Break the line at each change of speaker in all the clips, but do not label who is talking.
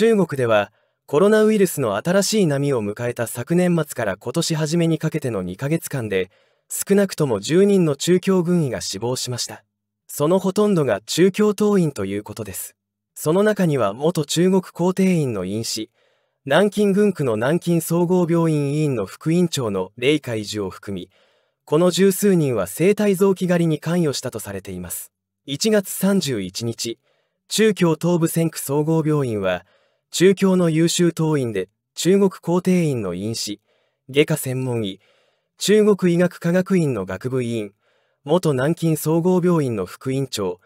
中国ではコロナウイルスの新しい波を迎えた昨年末から今年初めにかけての2ヶ月間で少なくとも10人の中共軍医が死亡しましたそのほとんどが中共党員ということですその中には元中国皇帝院の院士南京軍区の南京総合病院委員の副院長の霊海樹を含みこの十数人は生体臓器狩りに関与したとされています1月31日中共東部戦区総合病院は中共の優秀党員で中国皇帝院の院士、外科専門医、中国医学科学院の学部委員、元南京総合病院の副院長、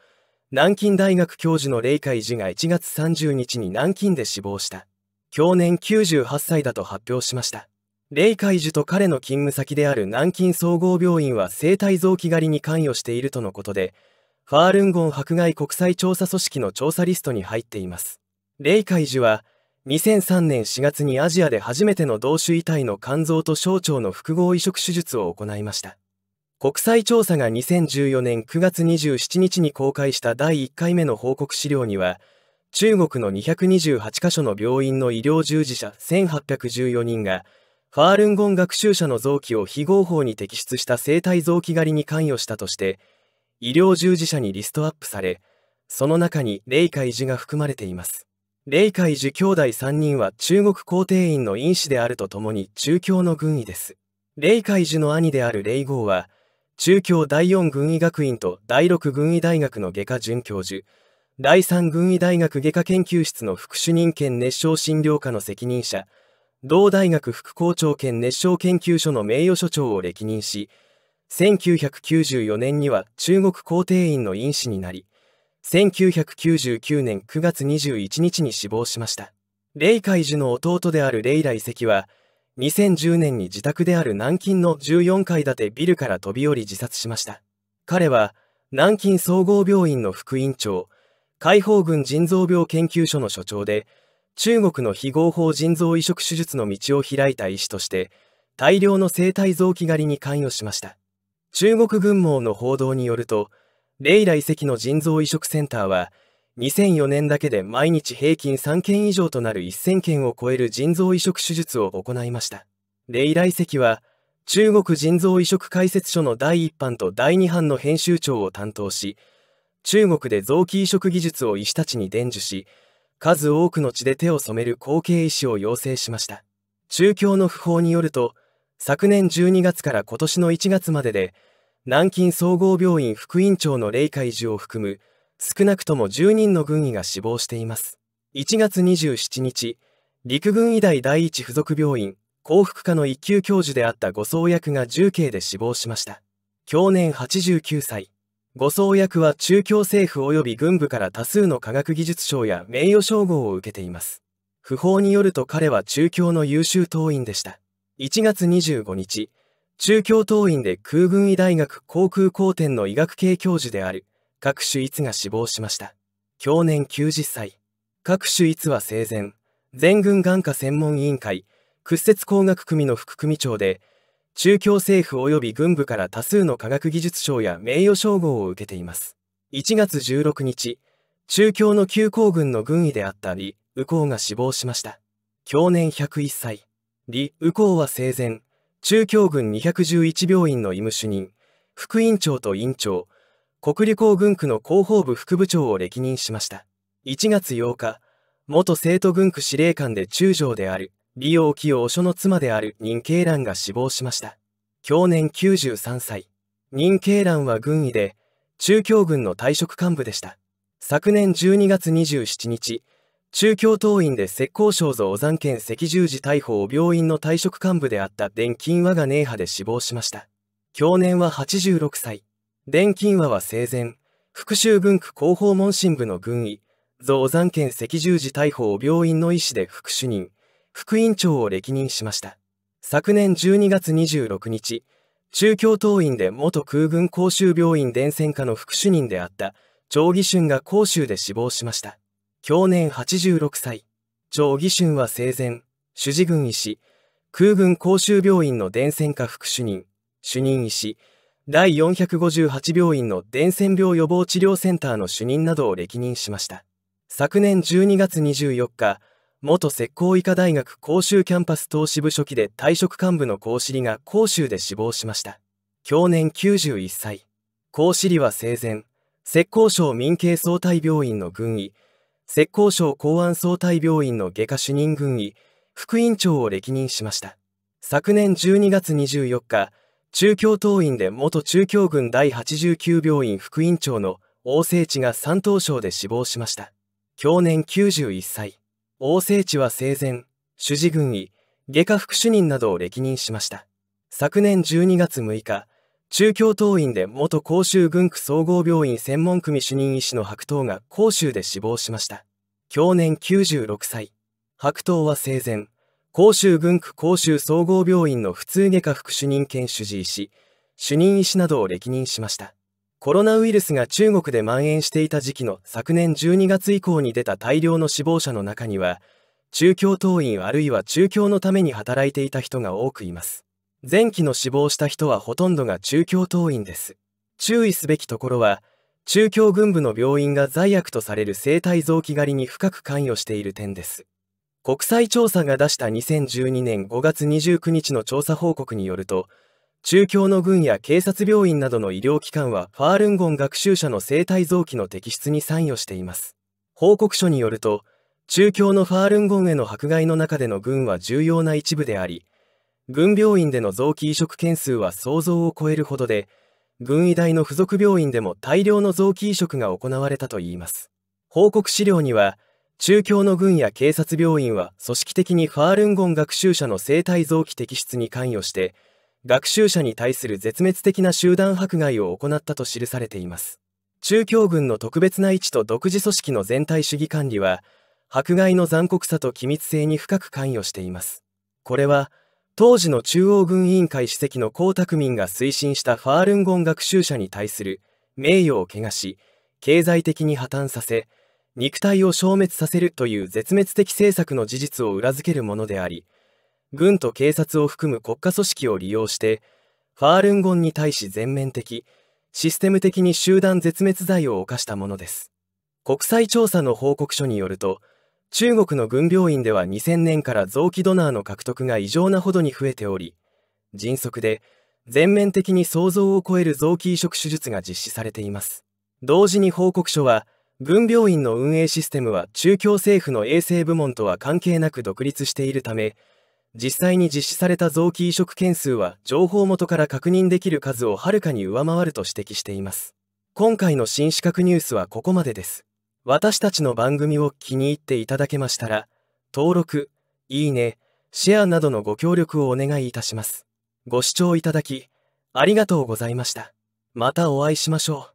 南京大学教授の霊海寺が1月30日に南京で死亡した。去年98歳だと発表しました。霊海寺と彼の勤務先である南京総合病院は生体臓器狩りに関与しているとのことで、ファールンゴン迫害国際調査組織の調査リストに入っています。霊海寺は2003年4月にアジアで初めての同種遺体の肝臓と小腸の複合移植手術を行いました国際調査が2014年9月27日に公開した第1回目の報告資料には中国の228カ所の病院の医療従事者1814人がファールンゴン学習者の臓器を非合法に摘出した生体臓器狩りに関与したとして医療従事者にリストアップされその中にカイジが含まれています霊界寿兄弟3人は中国皇帝院の院士であるとともに中京の軍医です。霊界寿の兄である霊号は、中京第四軍医学院と第六軍医大学の外科准教授、第三軍医大学外科研究室の副主任兼熱傷診療科の責任者、同大学副校長兼熱傷研究所の名誉所長を歴任し、1994年には中国皇帝院の院士になり、1999年9月21日に死亡しました霊海寺の弟である霊来石は2010年に自宅である南京の14階建てビルから飛び降り自殺しました彼は南京総合病院の副院長解放軍腎臓病研究所の所長で中国の非合法腎臓移植手術の道を開いた医師として大量の生体臓器狩りに関与しました中国軍網の報道によるとレイラ遺跡の腎臓移植センターは2004年だけで毎日平均3件以上となる1000件を超える腎臓移植手術を行いましたレイラ遺跡は中国腎臓移植解説書の第1版と第2版の編集長を担当し中国で臓器移植技術を医師たちに伝授し数多くの血で手を染める後継医師を養成しました中共の訃報によると昨年12月から今年の1月までで南京総合病院副院長の霊海樹を含む少なくとも10人の軍医が死亡しています1月27日陸軍医大第一附属病院幸福科の一級教授であった護送役が重慶で死亡しました去年89歳護送役は中共政府及び軍部から多数の科学技術賞や名誉称号を受けています不法によると彼は中共の優秀党員でした1月25日中京党員で空軍医大学航空高専の医学系教授である各種逸が死亡しました享年90歳各種逸は生前全軍眼科専門委員会屈折工学組の副組長で中共政府及び軍部から多数の科学技術賞や名誉称号を受けています1月16日中共の旧行軍の軍医であった李右光が死亡しました享年101歳李右光は生前中京軍211病院の医務主任、副院長と院長、国立工軍区の広報部副部長を歴任しました。1月8日、元生徒軍区司令官で中将である、李王清お所の妻である任慶蘭が死亡しました。去年93歳。任慶蘭は軍医で、中京軍の退職幹部でした。昨年12月27日、中京党院で石膏省像山県赤十字大砲病院の退職幹部であった電金和が姉派で死亡しました。去年は86歳。電金和は生前、復讐軍区広報門診部の軍医、像山県赤十字大砲病院の医師で副主任、副院長を歴任しました。昨年12月26日、中京党院で元空軍公衆病院伝染科の副主任であった、張義春が公衆で死亡しました。享年86歳、長義春は生前、主治軍医師、空軍公衆病院の伝染科副主任、主任医師、第458病院の伝染病予防治療センターの主任などを歴任しました。昨年12月24日、元石膏医科大学公衆キャンパス投資部書記で退職幹部の公尻が公衆で死亡しました。享年91歳。公尻は生前、石膏省民警総体病院の軍医、浙江省公安総体病院の外科主任軍医、副院長を歴任しました。昨年12月24日、中京党院で元中京軍第89病院副院長の王聖知が山東省で死亡しました。去年91歳。王聖知は生前、主治軍医、外科副主任などを歴任しました。昨年12月6日、中京党員で元甲州軍区総合病院専門組主任医師の白頭が甲州で死亡しました。享年96歳。白頭は生前、甲州軍区甲州総合病院の普通外科副主任兼主治医師、主任医師などを歴任しました。コロナウイルスが中国で蔓延していた時期の昨年12月以降に出た大量の死亡者の中には、中共党員あるいは中共のために働いていた人が多くいます。前期の死亡した人はほとんどが中共党員です。注意すべきところは、中共軍部の病院が罪悪とされる生体臓器狩りに深く関与している点です。国際調査が出した2012年5月29日の調査報告によると、中共の軍や警察病院などの医療機関はファールンゴン学習者の生体臓器の摘出に参与しています。報告書によると、中共のファールンゴンへの迫害の中での軍は重要な一部であり、軍病院での臓器移植件数は想像を超えるほどで軍医大の付属病院でも大量の臓器移植が行われたといいます報告資料には中共の軍や警察病院は組織的にファールンゴン学習者の生体臓器摘出に関与して学習者に対する絶滅的な集団迫害を行ったと記されています中共軍の特別な位置と独自組織の全体主義管理は迫害の残酷さと機密性に深く関与していますこれは当時の中央軍委員会主席の江沢民が推進したファールンゴン学習者に対する名誉を汚し経済的に破綻させ肉体を消滅させるという絶滅的政策の事実を裏付けるものであり軍と警察を含む国家組織を利用してファールンゴンに対し全面的システム的に集団絶滅罪を犯したものです国際調査の報告書によると中国の軍病院では2000年から臓器ドナーの獲得が異常なほどに増えており迅速で全面的に想像を超える臓器移植手術が実施されています同時に報告書は軍病院の運営システムは中共政府の衛生部門とは関係なく独立しているため実際に実施された臓器移植件数は情報元から確認できる数をはるかに上回ると指摘しています今回の新資格ニュースはここまでです私たちの番組を気に入っていただけましたら、登録、いいね、シェアなどのご協力をお願いいたします。ご視聴いただき、ありがとうございました。またお会いしましょう。